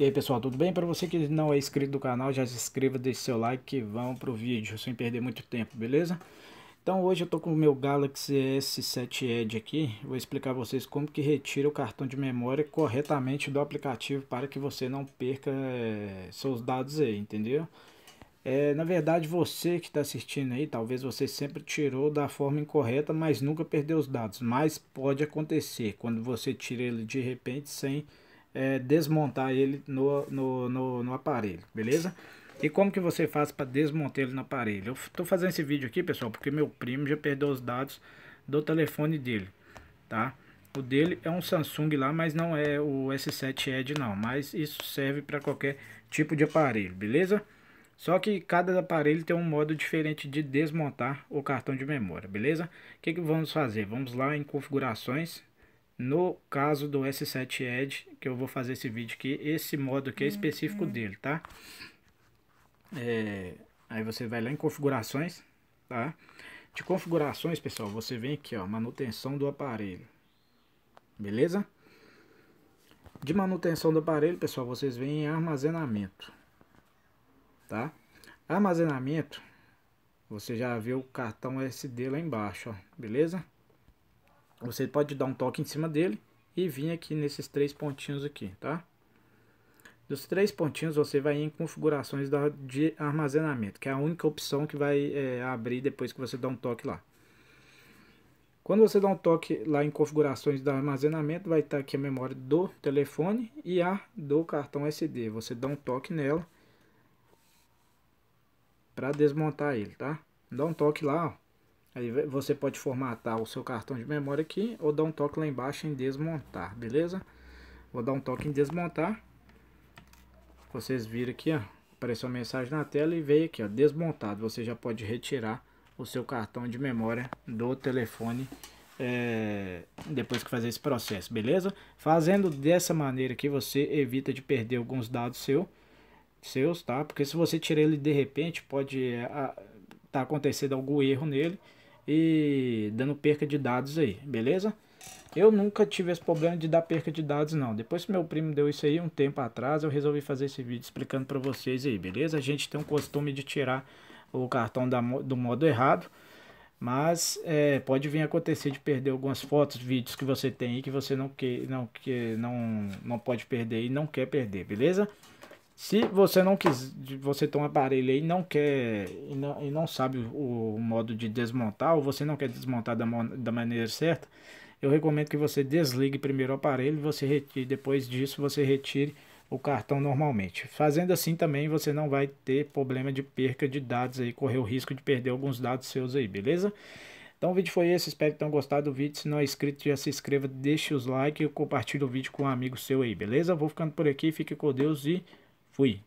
E aí pessoal, tudo bem? Para você que não é inscrito do canal, já se inscreva, deixe seu like vamos para o vídeo, sem perder muito tempo, beleza? Então hoje eu tô com o meu Galaxy S7 Edge aqui, vou explicar a vocês como que retira o cartão de memória corretamente do aplicativo para que você não perca é, seus dados aí, entendeu? É, na verdade você que está assistindo aí, talvez você sempre tirou da forma incorreta, mas nunca perdeu os dados, mas pode acontecer quando você tira ele de repente sem é, desmontar ele no, no, no, no aparelho, beleza? E como que você faz para desmontar ele no aparelho? Eu estou fazendo esse vídeo aqui, pessoal, porque meu primo já perdeu os dados do telefone dele, tá? O dele é um Samsung lá, mas não é o S7 Edge não, mas isso serve para qualquer tipo de aparelho, beleza? Só que cada aparelho tem um modo diferente de desmontar o cartão de memória, beleza? O que, que vamos fazer? Vamos lá em configurações, no caso do S7 Edge, que eu vou fazer esse vídeo aqui, esse modo aqui é hum, específico hum. dele, tá? É, aí você vai lá em configurações, tá? De configurações, pessoal, você vem aqui, ó, manutenção do aparelho. Beleza? De manutenção do aparelho, pessoal, vocês vêm em armazenamento. Tá? Armazenamento, você já vê o cartão SD lá embaixo, ó, beleza? Você pode dar um toque em cima dele e vir aqui nesses três pontinhos aqui, tá? Dos três pontinhos você vai em configurações de armazenamento, que é a única opção que vai é, abrir depois que você dá um toque lá. Quando você dá um toque lá em configurações de armazenamento, vai estar aqui a memória do telefone e a do cartão SD. Você dá um toque nela para desmontar ele, tá? Dá um toque lá, ó. Aí você pode formatar o seu cartão de memória aqui ou dar um toque lá embaixo em desmontar, beleza? Vou dar um toque em desmontar. Vocês viram aqui, ó, apareceu a mensagem na tela e veio aqui, ó, desmontado. Você já pode retirar o seu cartão de memória do telefone é, depois que fazer esse processo, beleza? Fazendo dessa maneira que você evita de perder alguns dados seu, seus, tá? Porque se você tirar ele de repente, pode estar eh, tá acontecendo algum erro nele e dando perca de dados aí, beleza? Eu nunca tive esse problema de dar perca de dados não. Depois que meu primo deu isso aí um tempo atrás, eu resolvi fazer esse vídeo explicando para vocês aí, beleza? A gente tem um costume de tirar o cartão da, do modo errado, mas é, pode vir acontecer de perder algumas fotos, vídeos que você tem aí que você não que não que não não pode perder e não quer perder, beleza? Se você não quis, você tem um aparelho aí não quer e não, e não sabe o, o, modo de desmontar ou você não quer desmontar da, da maneira certa, eu recomendo que você desligue primeiro o aparelho, você retire, depois disso você retire o cartão normalmente. Fazendo assim também você não vai ter problema de perca de dados aí, correr o risco de perder alguns dados seus aí, beleza? Então o vídeo foi esse, espero que tenham gostado do vídeo. Se não é inscrito, já se inscreva, deixe os likes e compartilhe o vídeo com um amigo seu aí, beleza? Vou ficando por aqui, fique com Deus e Fui.